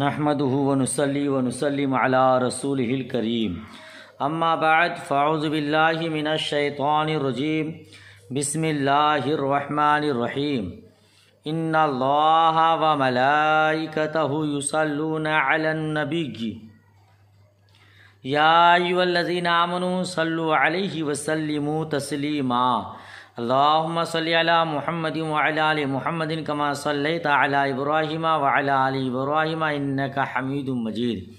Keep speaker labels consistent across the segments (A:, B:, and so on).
A: नहमदहू वनसली वनसलम अला रसूल करीम अम्मा बाद फ़ाउज़बिल्लिमिनशैतरजीम बसमीम इन व मलाइकतहूसलनबी याजीनामनु सल्लु अलैहि वसल्लिमु तस्लीमा اللهم صل على محمد وعلى آل محمد كما صليت على إبراهيم وعلى آل إبراهيم إنك حميد مجيد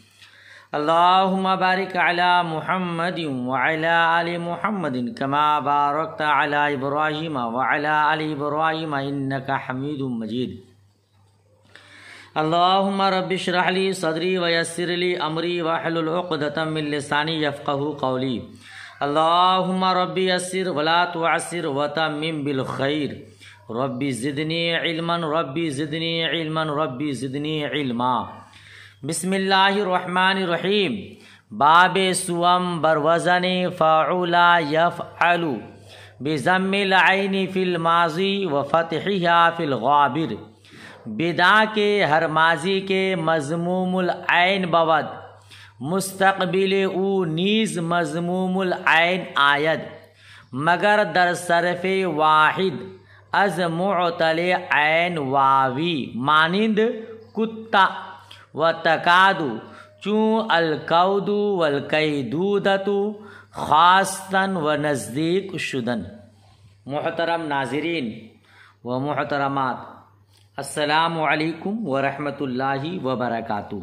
A: اللهم بارك على محمد وعلى آل محمد كما باركت على إبراهيم وعلى آل إبراهيم إنك حميد مجيد اللهم رب اشرح لي صدري ويسر لي امري واحلل عقدة من لساني يفقهوا قولي अल्लाहुम्मा रब्बी असिर वला तुअसिर वतमिम बिल खैर रब्बी ज़िदनी इल्मन रब्बी ज़िदनी इल्मन रब्बी ज़िदनी इल्मा रहीम बाब सुम बरवज़न फ़ाउला यफ़ अलू बेज़मिलआनी फ़िलमाजी व फ़तहिया फ़िलगाबिर बिदा के हर माजी के मजमूमल आन बवद मुस्तबिल ऊ नीज़ मजमूमल आयद मगर दर सरफ़ वाहिद अज मतल आयन वावी मानंद कुत्ता व तकादु चूँ अलकौदु वलकैदूदतु खासन व नज़दीक शुदन मोहतरम नाजरीन व मोहतरमात असलकम वरहमल वबरकू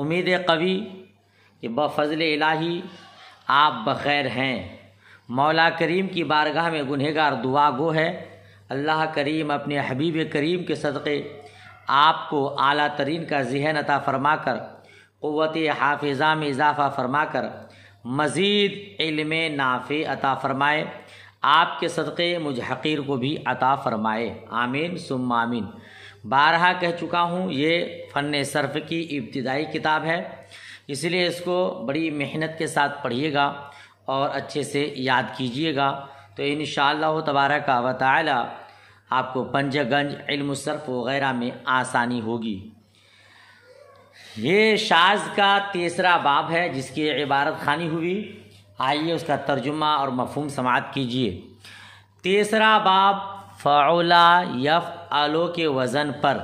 A: उम्मीद कवि कि बफजल इलाही आप बखैर हैं मौला करीम की बारगाह में गुनहगार दुआ गो है अल्लाह करीम अपने हबीब करीम के सदक़े आपको अली तरीन का जहन अता फरमा कर क़वत हाफिज़ा में इजाफ़ा फरमा कर मज़ीद इल्म नाफ़े अता फ़रमाए आपके सदक़े मुझ हकीर को भी अता फ़रमाए आमीन सुम आमीन बारहा कह चुका हूँ ये फ़न सर्फ की इब्तदाई किताब है इसलिए इसको बड़ी मेहनत के साथ पढ़िएगा और अच्छे से याद कीजिएगा तो इन तबारक का ताली आपको पंजगंज इल्मसर्फ वगैरह में आसानी होगी ये शाज का तीसरा बाब है जिसकी इबारत खानी हुई आइए उसका तर्जुमा और मफहम समात कीजिए तीसरा बाब फ़ौला यफ़ आलो के वज़न पर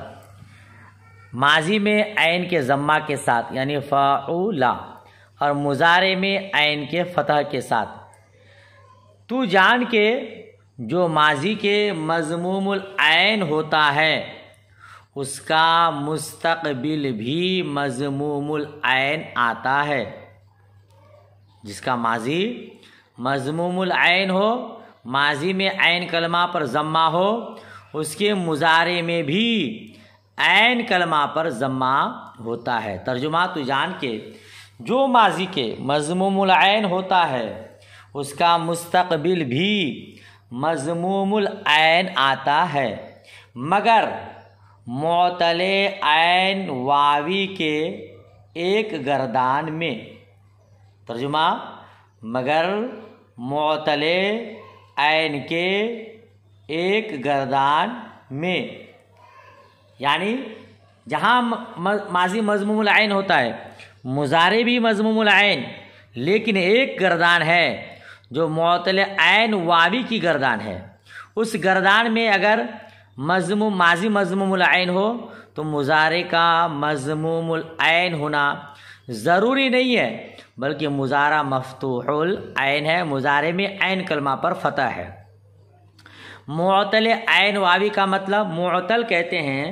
A: माजी में आयन के ज़म्मा के साथ यानी फ़ाउला और मुजारे में आयन के फतह के साथ तू जान के जो माजी के मजमूमल आयन होता है उसका मुस्तकबिल भी मजमूमल आयन आता है जिसका माजी मजमूमल आयन हो माजी में आयन कलमा पर जम्मा हो उसके मुजारे में भी ऐन कलमा पर जमा होता है तर्जुमा तो जान के जो माजी के मजमूमुल ऐन होता है उसका मुस्तकबिल भी मजमूमुल ऐन आता है मगर मअतल ऐन वावी के एक गर्दान में तर्जुमा मगर मतले ऐन के एक गर्दान में यानी जहाँ माजी मजमूल आयन होता है मुजारे भी मजमूल आयन लेकिन एक गर्दान है जो मअतल आयन वावी की गर्दान है उस गर्दान में अगर मजमू माजी मजमूल आयन हो तो मुजारे का मजमूल आयन होना ज़रूरी नहीं है बल्कि मुजारा मफतूल आयन है मुजारे में आयन कलमा पर फतह है मअतल आयन वावी का मतलब मअतल कहते हैं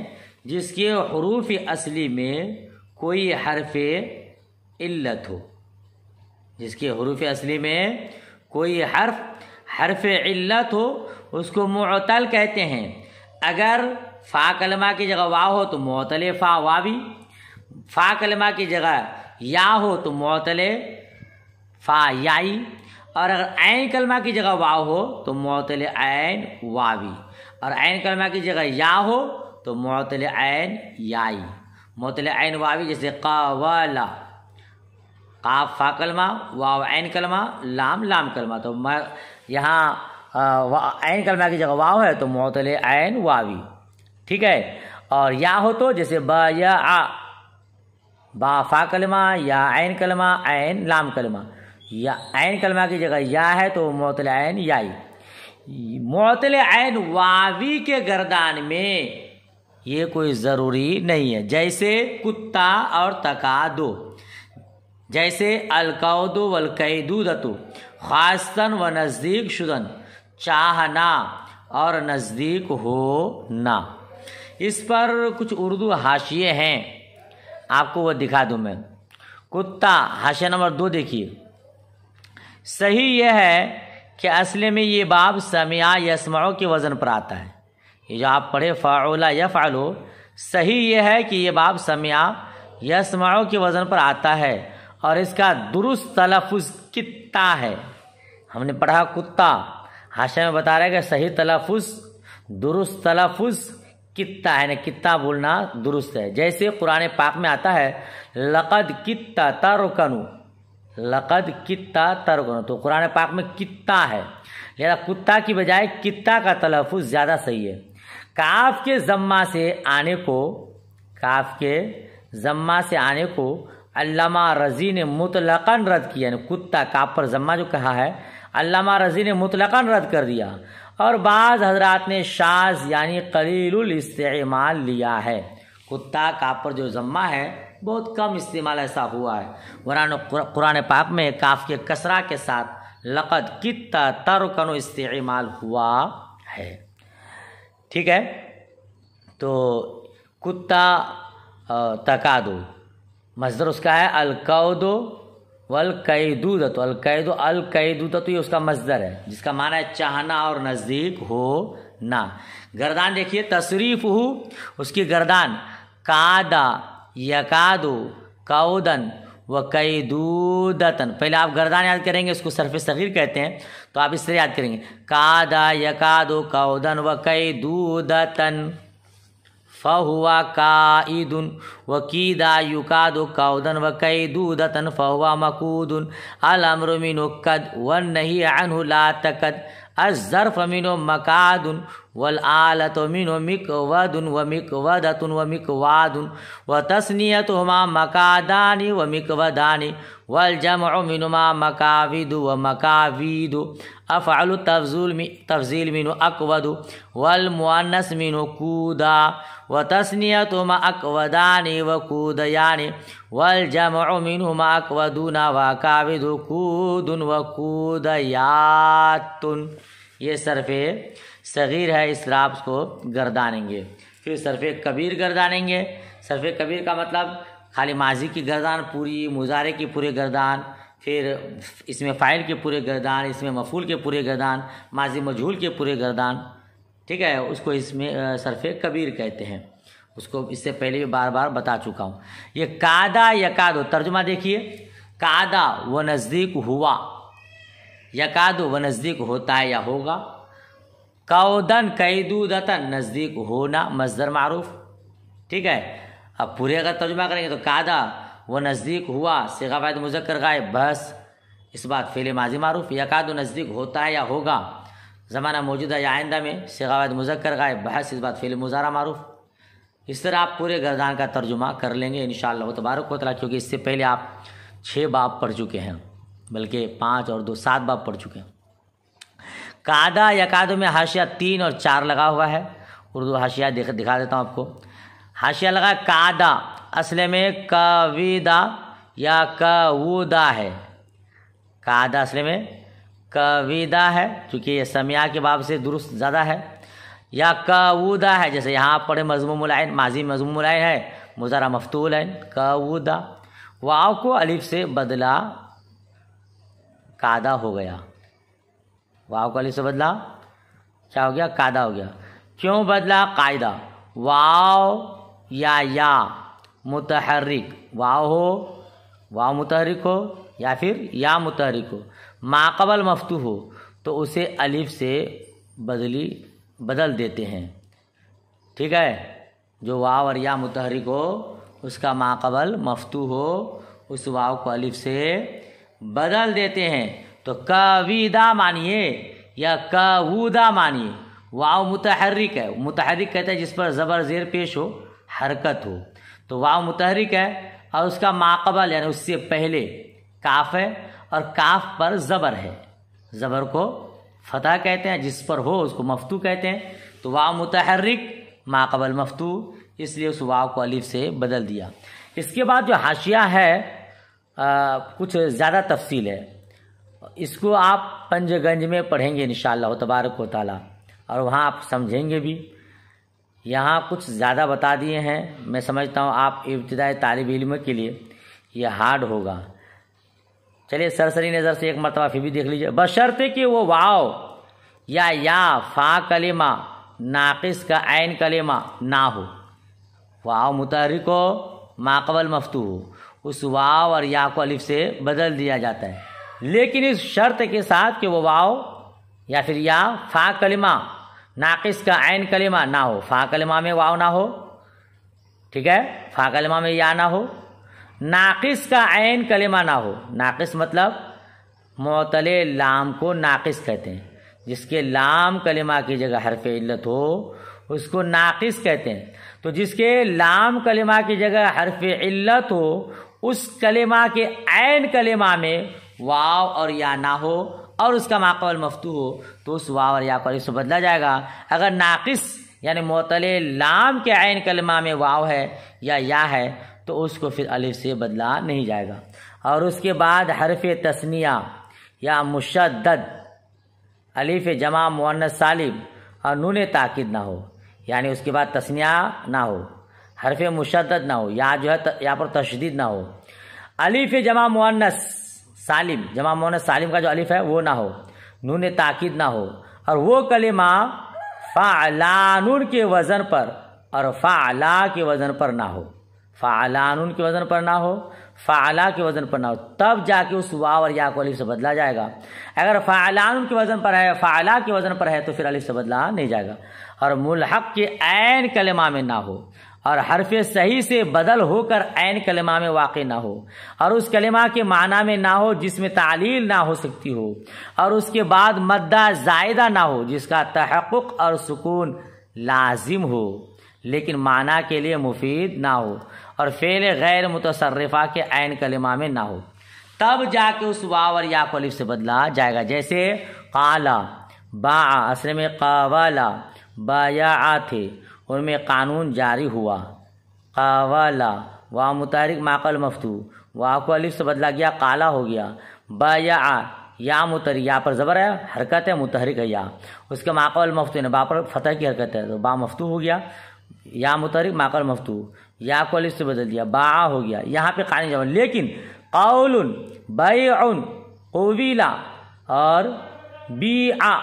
A: जिसके हरूफ असली में कोई हरफ इल्लत हो जिसके हरूफ असली में कोई हर्फ हरफ़ इल्लत हो उसको मअतल कहते हैं अगर फ़ा कलमा की जगह वाह हो तो मअतल फ़ा वावी फ़ा कलमा की जगह या हो तो मअतल फ़ा याई और अगर आयन कलमा की जगह वाव हो तो मतल आयन वावी और आयन कलमा की जगह या हो तो मतल आयन याई मोतल आयन वावी जैसे कावाला काफ फा कलमा वाव आयन कलमा लाम लाम कलमा तो म यहाँ आयन कलमा की जगह वाव है तो मोतल आयन वावी ठीक है और या हो तो जैसे ब या आ बा फा कलमा या आयन कलमा आयन लाम कलमा या आयन कलमा की जगह या है तो मोतल आयन याई मोतल आयन वावी के गर्दान में ये कोई ज़रूरी नहीं है जैसे कुत्ता और तका दो जैसे अलकौदो वलकैदू दतु खासन व नज़दीक शुदन चाहना और नज़दीक हो ना इस पर कुछ उर्दू हाशिए हैं आपको वह दिखा दूँ मैं कुत्ता हाशिया नंबर दो देखिए सही यह है कि असले में ये बाब समिया यसमाओ के वज़न पर आता है ये जो आप पढ़े फ़ाउला या फ़ालो सही यह है कि ये बाब समिया यसमाओ के वज़न पर आता है और इसका दुरुस्त तलफ़ कित्ता है हमने पढ़ा कुत्ता हाशा में बता रहे कि सही तलफ़ दुरुस्त तलफ़ कित्ता है ना कित्ता बोलना दुरुस्त है जैसे कुरान पाक में आता है लक़द कित्ता तारकनु लकद कित्ता तरगुन तो कुरान पाक में कित्ता है लिहाजा कुत्ता की बजाय कित्ता का तलफ़ ज़्यादा सही है काफ के जम्मा से आने को काफ के जम्मा से आने को अल्लामा रजी ने मुतलकन रद्द किया यानी कुत्ता काफ पर जम्मा जो कहा है अल्लामा रजी ने मुतलकन रद्द कर दिया और बाज़ हजरात ने शाज यानी कलीलुल इस्तेमाल लिया है कुत्ता का पर जो जम्मा है बहुत कम इस्तेमाल ऐसा हुआ है वरान कुरान पाक में काफ के कसरा के साथ लक़द कितना तरकन इस्तेमाल हुआ है ठीक है तो कुत्ता तकादो मजदर उसका है अलकौदो वलकैदूद तो अलकैदो अलकैदूद तो ये उसका मजदर है जिसका माना है चाहना और नज़दीक हो ना गर्दान देखिए तशरीफ हो उसकी गर्दान कादा यकादु कौदन व दूदतन पहले आप गर्दान याद करेंगे उसको सरफ सगीर कहते हैं तो आप इस तरह याद करेंगे कादा यकादु कौदन व दूदतन फ़हुआ व वकीदा युकादु कौदन व दूदतन फ़हुआ मकूदन कद व नहीं ला तकद الظرف منه مكاد والآلة منه مكود ومكودة ومكواد وتسنيتهما مكادان ومكودان والجمع منهما مكاود ومكاويد أفعل التفزيل منه أكود والمؤنث منه كودا وتسنيتهما أكودان وكوديان वल जम मिन माक वदूना वाकाविद कूदन वकूद यातुन ये सरफे सग़ीर है इस राब्स को गर्दानेंगे फिर सरफ़ कबीर गर्दानेंगे सरफ़ कबीर का मतलब खाली माजी की गर्दान पूरी मुजारे की पूरे गर्दान फिर इसमें फ़ाइल के पूरे गर्दान इसमें मफूल के पूरे गर्दान माजी मजहूल के पूरे गर्दान ठीक है उसको इसमें सरफ़ कबीर कहते हैं उसको इससे पहले भी बार बार बता चुका हूँ ये कादा यकादो तर्जुमा देखिए कादा व नज़दीक हुआ यकादो व नज़दीक होता है या होगा कौदन कैदूदतन नज़दीक होना मजदर मारूफ ठीक है अब पूरे अगर तर्जुमा करेंगे तो कादा वो नज़दीक हुआ शेखाबाद मुजक्र गए बस इस बात फेले माजी मारूफ यकाद नज़दीक होता है या होगा ज़माना मौजूदा या आइंदा में शेखाबाद मुजक्र गाय बहस इस बात फेल मुजारा मारूफ इस तरह आप पूरे गर्दान का तर्जुमा कर लेंगे इन शाह तबारक वाली क्योंकि इससे पहले आप छः बाप पढ़ चुके हैं बल्कि पाँच और दो सात बाप पढ़ चुके हैं कादा या कादों में हाशिया तीन और चार लगा हुआ है उर्दू हाशिया देख दिखा देता हूँ आपको हाशिया लगा कादा असल में कविदा या कवूदा है कादा असल में कविदा है क्योंकि ये समिया के बाब से दुरुस्त ज़्यादा है या कऊदा है जैसे यहाँ मजमू मजमूमलाइन माजी मजमूमलाइन है मुजारा मफतूल है कऊदा वाव को अलिफ से बदला कादा हो गया वाव को अलिफ से बदला क्या हो गया कादा हो गया क्यों बदला कायदा वाव या या मुतहरिक वाव हो वाव मुतहरिक हो या फिर या मुतहरिक हो माकबल मफतू हो तो उसे अलिफ से बदली बदल देते हैं ठीक है जो वाव और या मुतहरिक हो उसका माकबल मफतू हो उस वाव को अलिफ से बदल देते हैं तो कविदा मानिए या कवूदा मानिए वाव मुतहरिक है मुतहरिक कहते हैं जिस पर ज़बर ज़ेर पेश हो हरकत हो तो वाव मुतहरिक है और उसका माकबल यानी उससे पहले काफ है और काफ पर ज़बर है ज़बर को फतेह कहते हैं जिस पर हो उसको मफतू कहते हैं तो वाव मुतहरक माकबल मफतू इसलिए उस वाव को अलिफ से बदल दिया इसके बाद जो हाशिया है आ, कुछ ज़्यादा तफसील है इसको आप पंजगंज में पढ़ेंगे इन तबारक ताली और वहाँ आप समझेंगे भी यहाँ कुछ ज़्यादा बता दिए हैं मैं समझता हूँ आप इब्तदाई तालब इलम के लिए यह हार्ड होगा चलिए सरसरी नज़र से एक मरतबा फिर भी देख लीजिए बशर्ते कि वो वाव या या फा कलिमा नाकिस का आन कलेमा ना हो वाव मुतहरक हो माकबल मफतू हो उस वाव और या को अलिफ से बदल दिया जाता है लेकिन इस शर्त के साथ कि वो वाव या फिर या फा कलिमा नाकिस का आन कलिमा ना हो फा कलिमा में वाव ना हो ठीक है फा कलिमा में या ना हो नाकिस का आन कलेमा ना हो नाकिस मतलब मोतले लाम को नाकिस कहते हैं जिसके लाम कलेमा की जगह हरफ इल्लत हो उसको नाकिस कहते हैं तो जिसके लाम कलेमा की जगह हरफ इल्लत हो उस कलेमा के आन कलेमा में वाव और या ना हो और उसका माकबल मफतू हो तो उस वाव और या पर इसको बदला जाएगा अगर नाकिस यानी मोतले लाम के आन कलमा में वाव है या या है तो उसको फिर अलिफ से बदला नहीं जाएगा और उसके बाद हरफ तस्निया या मुशद अलिफ जमा मुन सालिब और नून ताक़द ना हो यानी उसके बाद तस्निया ना हो हरफ मुशद ना हो या जो है यहाँ पर तशदीद ना हो अलिफ जमा मुन्नस सालिम जमा मुन्नस सालिम का जो अलिफ है वो ना हो नून ताक़द ना हो और वो कलिमा फ़ालानुन के वज़न पर और फ़ाला के वज़न पर ना हो फ़ालान के वज़न पर ना हो फ़ाला के वज़न पर ना हो तब जाके उस वाव और या को अलिफ से बदला जाएगा अगर फ़ालान के वज़न पर है फ़ाला के वज़न पर है तो फिर अलिफ से बदला नहीं जाएगा और मुलहक के ऐन कलमा में ना हो और हरफ सही से बदल होकर ऐन कलमा में वाक़ ना हो और उस कलमा के माना में ना हो जिसमें तालील ना हो सकती हो और उसके बाद मद्दा जायदा ना हो जिसका तहक़ और सुकून लाजिम हो लेकिन माना के लिए मुफीद ना हो और फेल गैर मुतसरफ़ा के आन कलिमा में ना हो तब जाके उस वावर और या कोलिफ से बदला जाएगा जैसे काला बा असर में कावाला बाया थे उनमें कानून जारी हुआ कावाला वाह मुतारिक माकल मफतू वाह को अलिफ से बदला गया काला हो गया ब या आ या मुतर या पर ज़बर है हरकत है मुतहरिक है या उसके माकल मफतू ने बा पर फतह की हरकत है तो बा मफतू हो गया या मुतहरिक माकल मफतू या को अलिफ से बदल दिया बा हो गया यहाँ पे कानी जमा लेकिन कौल बैन कोवीला और बी आ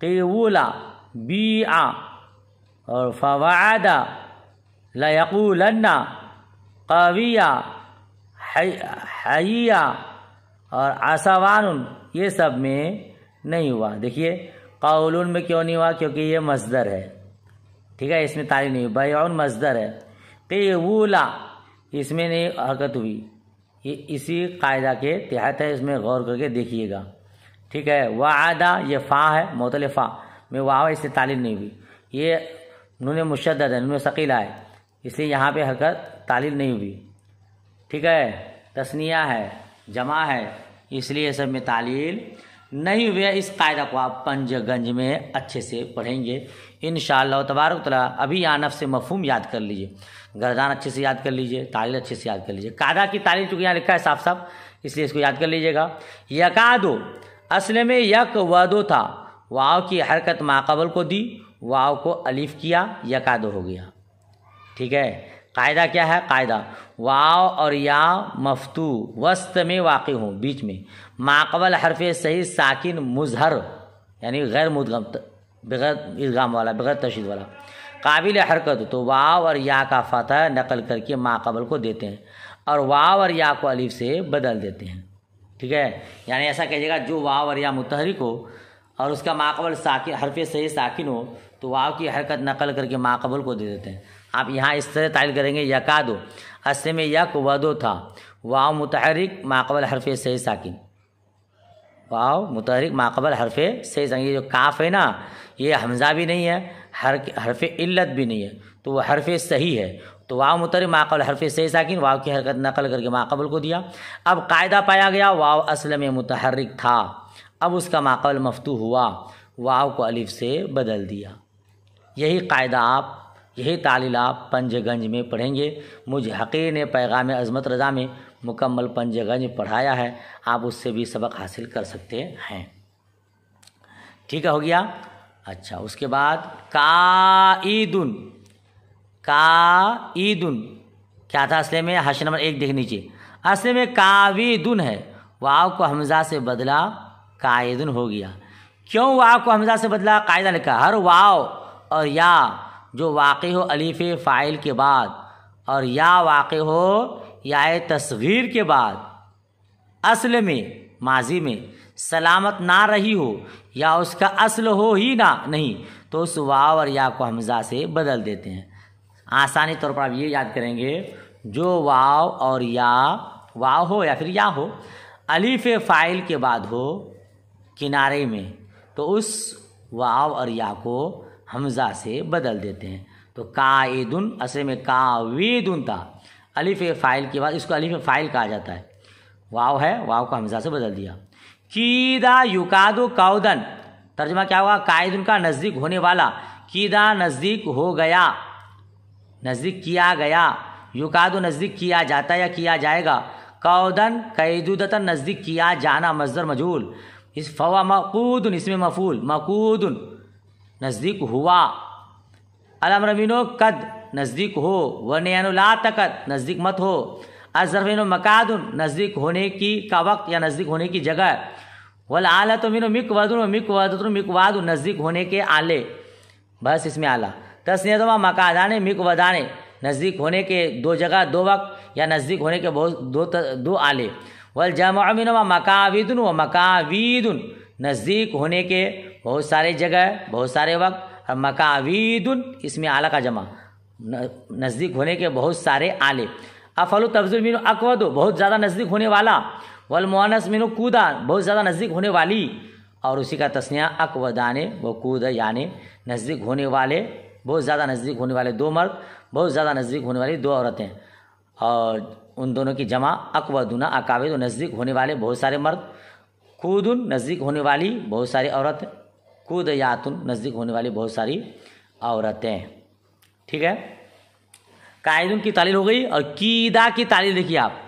A: केवला बी आ और फवादा लयकूलन्ना कविया हया और आसावान ये सब में नहीं हुआ देखिए कौलून में क्यों नहीं हुआ क्योंकि ये मजदर है ठीक है इसमें तारी नहीं हुई बयान मजदर है तेवूला इसमें नहीं हरकत हुई ये इसी कायदा के तहत है इसमें गौर करके देखिएगा ठीक है वादा ये फ़ा है मोतलफ़ा में वाह इससे तालीम नहीं हुई ये उन्होंने मुशद है उन्होंने शकीला है इसलिए यहाँ पे हरकत तालीम नहीं हुई ठीक है तस्निया है जमा है इसलिए सब में तालील नहीं हुए इस कायदा को आप पंज गंज में अच्छे से पढ़ेंगे इन तबारक तला अभी आनफ से मफहम याद कर लीजिए गर्दान अच्छे से याद कर लीजिए तालील अच्छे से याद कर लीजिए कायदा की तालील चूँकि यहाँ लिखा है साफ साफ इसलिए इसको याद कर लीजिएगा यकादो असल में यक वदो था वाव की हरकत माकबल को दी वाव को अलिफ किया यकादो हो गया ठीक है कायदा क्या है कायदा वाव और या मफतू वस्त में वाक़ हों बीच में माकबल हरफ सही साकिन मुजहर यानी गैर मुदगम बगैर इजगाम वाला बगैर तशीद वाला काबिल हरकत तो वाव और या का फतह नकल करके माकबल को देते हैं और वाव और या को अलीफ से बदल देते हैं ठीक है यानी ऐसा कहिएगा जो वाव और या मुतहरिक हो और उसका माकबल साकिन हरफ सही साकिन हो तो वाव की हरकत नकल करके माकबल को दे देते हैं आप यहाँ इस तरह ताइल करेंगे यका दो असम में यक वदो था वाव मुतहरिक माकबल हरफ सही साकिन वाव मुतहरक माकबल हरफ से ये जो काफ़ है ना ये हमजा भी नहीं है हर हरफ इल्लत भी नहीं है तो वह हरफ सही है तो वाव मुतरिक माकबल हरफ से साकिन वाव की हरकत नकल करके माकबल को दिया अब कायदा पाया गया वाव असल में मुतहरक था अब उसका माकबल मफतू हुआ वाव को अलिफ से बदल दिया यही कायदा आप यही तालील आप पंजगंज में पढ़ेंगे मुझ हक़ीर ने पैगाम अजमत रजा में मुकम्मल पंजगंज पढ़ाया है आप उससे भी सबक हासिल कर सकते हैं ठीक है हो गया अच्छा उसके बाद का ईदुन का ईदुन क्या था असले में हाश नंबर एक देख लीजिए असले में कावीदुन है वाव को हमजा से बदला कायदन हो गया क्यों वाव को हमजा से बदला कायदा लिखा हर वाव और या जो वाक़ हो अलीफ़ फ़ाइल के बाद और या वाक़ हो या तस्वीर के बाद असल में माजी में सलामत ना रही हो या उसका असल हो ही ना नहीं तो उस वाव और या को हमजा से बदल देते हैं आसानी तौर पर आप ये याद करेंगे जो वाव और या वाव हो या फिर या हो अलीफ फ़ाइल के बाद हो किनारे में तो उस वाव और या को हमजा से बदल देते हैं तो दुन असल में कावेदुन था अलिफ फ़ाइल के बाद इसको अलिफ फ़ाइल कहा जाता है वाव है वाव को हमजा से बदल दिया कीदा युकादो काउदन तर्जमा क्या हुआ कायद का नज़दीक होने वाला कीदा नज़दीक हो गया नज़दीक किया गया युकादो नज़दीक किया जाता या किया जाएगा कौदन कैदुदतन नज़दीक किया जाना मजदर मजूल इस फवा मकूदन इसमें मफूल मकूदन नज़दीक हुआ अलमरमिनो कद नज़दीक हो वनयानुला तकत नज़दीक मत हो अजरफिन मकादन नज़दीक होने की का वक्त या नज़दीक होने की जगह वल आला तो मिनो मिक वदन मिक वदन मिक वाद नज़दीक होने के आले बस इसमें आला तस्नियत मकादाने मिक वदाने नज़दीक होने के दो जगह दो वक्त या नज़दीक होने के बहुत दो त, दो आले वल जमिन व मकाविदन व मकाविदन नज़दीक होने के बहुत सारे जगह बहुत सारे वक्त और मकाविदन इसमें आला का जमा नज़दीक होने के बहुत सारे आले अफलो तफजुल मीनू अकवदो बहुत ज़्यादा नज़दीक होने वाला वल मोनस मीनू कूदा बहुत ज़्यादा नज़दीक होने वाली और उसी का तस्निया अकवदाने व कूद नज़दीक होने वाले बहुत ज़्यादा नज़दीक होने वाले दो मर्द बहुत ज़्यादा नज़दीक होने वाली दो औरतें और उन दोनों की जमा अकवदुना अकावेद नज़दीक होने वाले बहुत सारे मर्द कूदन नज़दीक होने वाली बहुत सारी औरत कूद यातुन नज़दीक होने वाली बहुत सारी औरतें ठीक है कायदुन की तालील हो गई और कीदा की तालील देखिए आप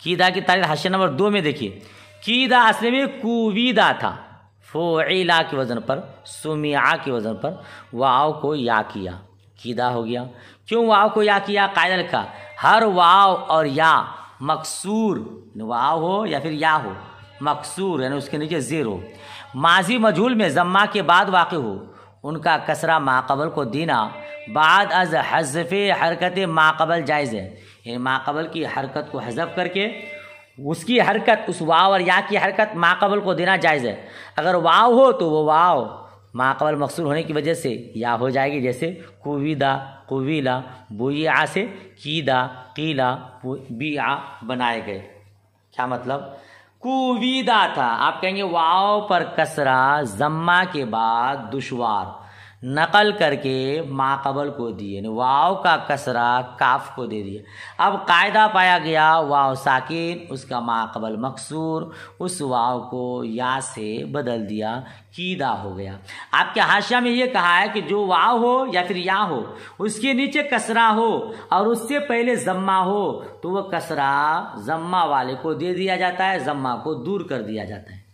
A: कीदा की तालील हाशिया नंबर दो में देखिए कीदा असल में कुविदा था फोला के वज़न पर सुमिया के वज़न पर वाव को या किया कीदा हो गया क्यों वाव को या किया कायदल का हर वाव और या मकसूर वाव हो या फिर या हो मकसूर यानी उसके नीचे ज़ेर हो माजी मजहूल में जम्मा के बाद वाक़ हो उनका कसरा माकबल को देना बाद अज हजफ़ हरकत माकबल जायज़ है यानी माकबल की हरकत को हजफ करके उसकी हरकत उस वाव और या की हरकत माकबल को देना जायज़ है अगर वाव हो तो वो वाव माकबल मकसूर होने की वजह से या हो जाएगी जैसे कुविदा कुविला बुआ से कीदा कीला बिया बनाए गए क्या मतलब कुविदा था आप कहेंगे वाव पर कसरा जम्मा के बाद दुशवार नकल करके माकबल को दिए वाव का कसरा काफ को दे दिया अब कायदा पाया गया वाव साकिन उसका माकबल मकसूर उस वाव को या से बदल दिया कीदा हो गया आपके हाशिया में ये कहा है कि जो वाव हो या फिर या हो उसके नीचे कसरा हो और उससे पहले जम्मा हो तो वह कसरा जम्मा वाले को दे दिया जाता है जम्मा को दूर कर दिया जाता है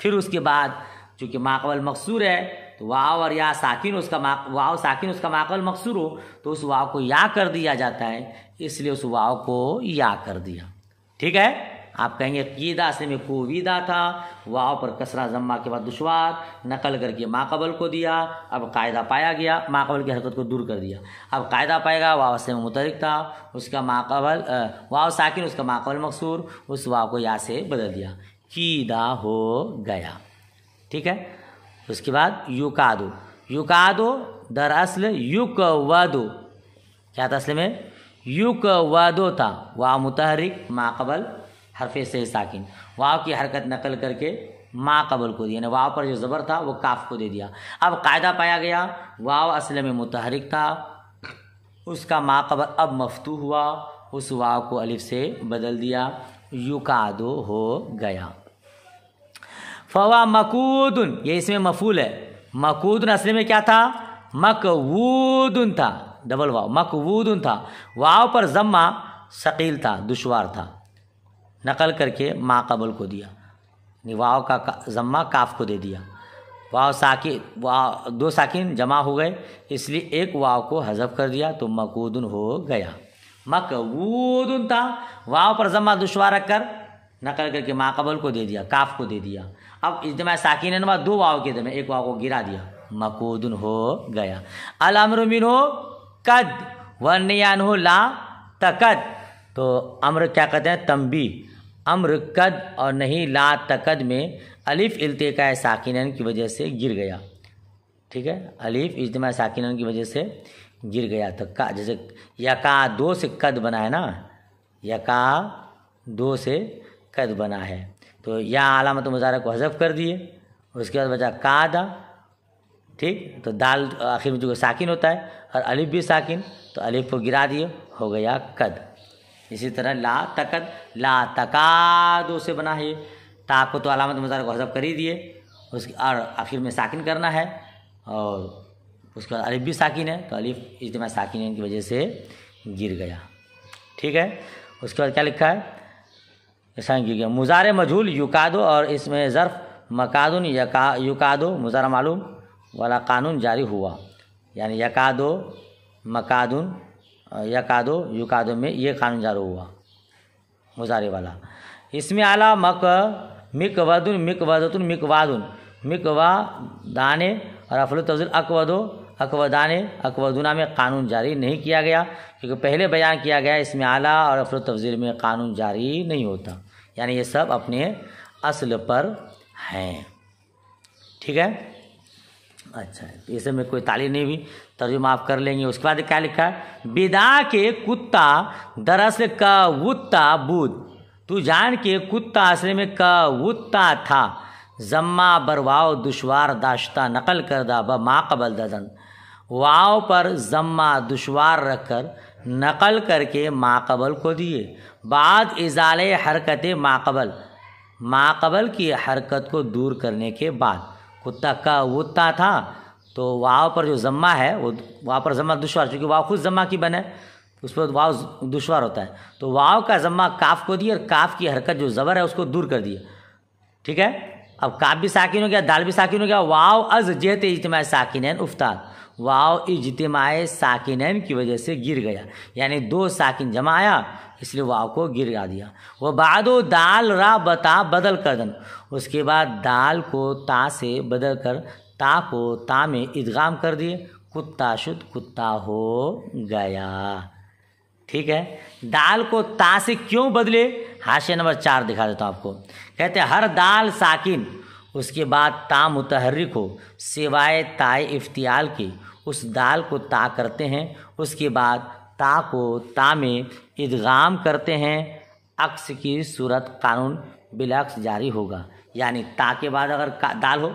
A: फिर उसके बाद चूँकि माकबल मकसूर है तो वाव और या साकिन उसका मा वाव साकिन उसका माकल मकसूर हो तो उस वाव को या कर दिया जाता है इसलिए उस वाव को या कर दिया ठीक है आप कहेंगे कीदा से में कोविदा था वाव पर कसरा जम्मा के बाद दुशवार नकल करके माकबल को दिया अब कायदा पाया गया माकबल की हरकत को दूर कर दिया अब कायदा पाएगा वाव से में मुतरक था उसका माकबल वाव साकिन उसका माकबल मकसूर उस वाव को या से बदल दिया कीदा हो गया ठीक है उसके बाद युकादो युकादो दरअसल युक वादो क्या था असल में युक वादो था वा मुतहरिक माकबल हरफे से साकििन वाव की हरकत नकल करके माँ कबल को दिया यानी वाव पर जो ज़बर था वो काफ को दे दिया अब कायदा पाया गया वाव असल में मुतहरिक था उसका माँ कबल अब मफतू हुआ उस वाव को अलिफ से बदल दिया युकादो हो गया फवा मकूदन ये इसमें मफूल है मकूदन असल में क्या था मकवूदन था डबल वाव मकवूदन था वाव पर जम्मा शकील था दुशवार था नकल करके माँ कबल को दिया वाव का, का जम्मा काफ को दे दिया वाव साकिन वाव दो साकिन जमा हो गए इसलिए एक वाव को हजफ कर दिया तो मकूदन हो गया मकवूदन था वाव पर जम्मा दुशवार रखकर नकल करके माकबल को दे दिया काफ को दे दिया अब इजमा साकिन नमा दो वाव के दमे एक वाव को गिरा दिया मकूदन हो गया अल अमर मिन हो कद वन हो ला तकद तो अम्र क्या कहते हैं तम्बी अम्र कद और नहीं ला तकद में अलिफ इल्तिका साकिन की वजह से गिर गया ठीक है अलिफ इजमा साकिन की वजह से गिर गया तो का जैसे यका दो से कद बना है ना यका दो से कद बना है तो या आलामत मुजारा को हजफ कर दिए उसके बाद बचा कादा ठीक तो दाल आखिर में जो साकिन होता है और अलिफ भी साकिन तो अलिफ को गिरा दिए हो गया कद इसी तरह ला तकद ला तकादो से बना है ता को तो अलामत मुजारा को हजफ कर ही दिए उसके और आखिर में साकिन करना है और उसके बाद अलिफ भी साकिन है तो अलिफ इजमा साकिन की वजह से गिर गया ठीक है उसके बाद क्या लिखा है संग गया मुजार मजहूल युकादो और इसमें ज़र्फ़ मकादुन यका युकादो मुजारा मालूम वाला कानून जारी हुआ यानी यकादो मकादन यकादो युकादो में ये कानून जारी हुआ मुजारे वाला इसमें आला मक मिक वादुन मिक वा दाने और अफल तफजल अकवदो अकवदाने अकवदुना में कानून जारी नहीं किया गया क्योंकि पहले बयान किया गया इसमें आला और अफल तफजील में कानून जारी नहीं होता यानी ये सब अपने असल पर हैं ठीक है अच्छा तो इसे में कोई ताली नहीं हुई तर्जुमा माफ कर लेंगे उसके बाद क्या लिखा है विदा के कुत्ता दरअसल कवुत्ता बुद तू जान के कुत्ता असल में कवुत्ता था जम्मा बरवाओ दुशवार दाश्ता नकल कर दा ब माकबल कबल ददन वाव पर जम्मा दुशवार रखकर नकल करके माकबल को दिए बाद इजाल हरकत माकबल माकबल की हरकत को दूर करने के बाद कुत्ता का वुत्ता था तो वाव पर जो जम्मा है वो वाव पर जम्मा दुशवार चूँकि वाव खुद जम्मा की बने उस पर वाव दुशवार होता है तो वाव का जम्मा काफ को दिए और काफ की हरकत जो ज़बर है उसको दूर कर दिए ठीक है अब काफ भी साकिन हो गया दाल भी साकिन हो गया वाव अज जेत इजमा साकिन उफ्ताद वाव इजतमाय साकिन की वजह से गिर गया यानी दो साकिन जमाया इसलिए वाव को गिर गा दिया वह बादो दाल रा बता बदल कर दन उसके बाद दाल को ता से बदल कर ता को ता में इदगाम कर दिए कुत्ता शुद्ध कुत्ता हो गया ठीक है दाल को ता से क्यों बदले हाशिया नंबर चार दिखा देता हूँ आपको कहते हर दाल साकिन उसके बाद ता मुतहर्रिक हो सिवाय ताय इफ्तियाल के उस दाल को ता करते हैं उसके बाद ता को ता में इदगाम करते हैं अक्स की सूरत कानून बिलक्स जारी होगा यानी ता के बाद अगर दाल हो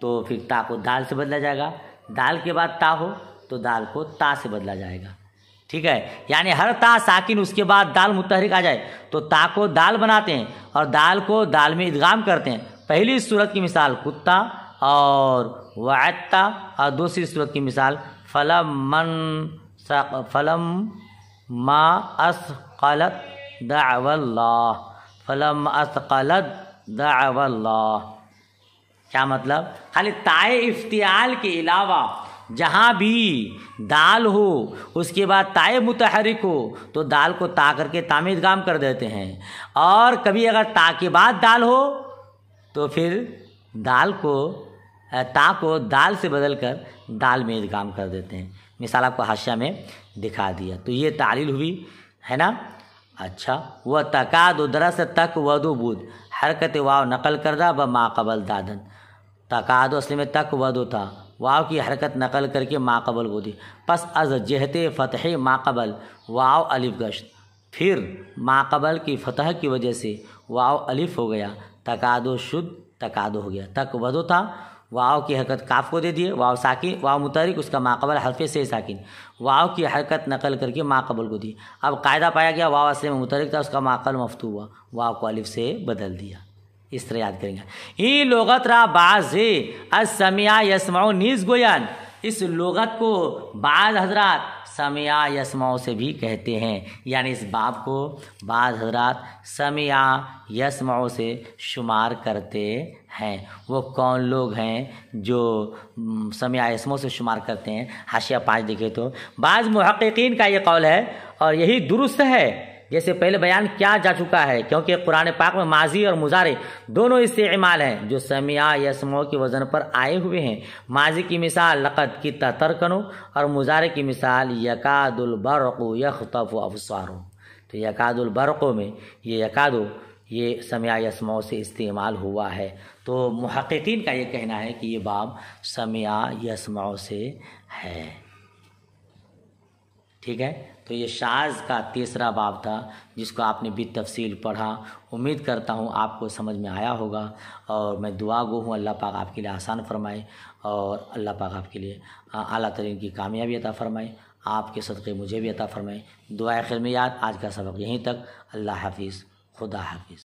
A: तो फिर ता को दाल से बदला जाएगा दाल के बाद ता हो तो दाल को ता से बदला जाएगा ठीक है यानी हर ता साकिन उसके बाद दाल मुतहरिक आ जाए तो ता को दाल बनाते हैं और दाल को दाल में इदगाम करते हैं पहली सूरत की मिसाल कुत्ता और वायता और दूसरी सूरत की मिसाल फलम मन फलम मा असकलत दावल्ला फलम असकलत दावल्ला क्या मतलब खाली ताए इफ्तियाल के अलावा जहाँ भी दाल हो उसके बाद ताए मुतहरिक हो तो दाल को ता करके गाम कर देते हैं और कभी अगर ता के बाद दाल हो तो फिर दाल को ता को दाल से बदल कर दाल में काम कर देते हैं मिसाल आपको हाशिया में दिखा दिया तो ये तालील हुई है ना अच्छा वह तका दो दरस तक दो बुद हरकत वाव नकल करदा व माकबल दादन तका दो असल में तक दो था वाव की हरकत नकल करके माकबल बोदी दी पस अज जहते फ़तह माकबल वाव अलिफ गश्त फिर माकबल की फतह की वजह से वाव अलिफ हो गया तकादो शुद्ध तकादो हो गया तक वधो था वाव की हरकत काफ को दे दिए वाव साकिन वाव मुतरिक उसका माकबल हल्फे से साकिन वाव की हरकत नकल करके माकबल को दी अब कायदा पाया गया वाव असले में मुतरिक था उसका माकबल मफतू हुआ वाव को अलिफ से बदल दिया इस तरह याद करेंगे ई लोगत रा बाज असमिया यसमाओ नीज गोयान इस लोगत को बाज हजरात समिया यशमाओं से भी कहते हैं यानी इस बाप को बाद हजरात समिया यशमाओं से शुमार करते हैं वो कौन लोग हैं जो समिया यसमऊ से शुमार करते हैं हाशिया पाँच देखे तो बाज़ महक्कीन का ये कौल है और यही दुरुस्त है जैसे पहले बयान किया जा चुका है क्योंकि कुरान पाक में माजी और मुजारे दोनों इस्तेमाल हैं जो समिया यसमो के वज़न पर आए हुए हैं माजी की मिसाल लक़त की तरकनों और मुजारे की मिसाल यकादुलबरको यखतफ़ अफसारों तो यकादुलबरको में ये यकादो ये समिया यसमो से इस्तेमाल हुआ है तो महक्कीन का ये कहना है कि ये बाब समिया यसमो से है ठीक है तो ये शाज का तीसरा बाब था जिसको आपने भी तफसील पढ़ा उम्मीद करता हूँ आपको समझ में आया होगा और मैं दुआ गो हूँ अल्लाह पाक आपके लिए आसान फरमाए और अल्लाह पाक आपके लिए अली तरीन की कामयाबी अता फरमाए आपके सदक़े मुझे भी अता फरमाए दुआ खिलमियात आज का सबक यहीं तक अल्लाह हाफिज़ खुदा हाफिज़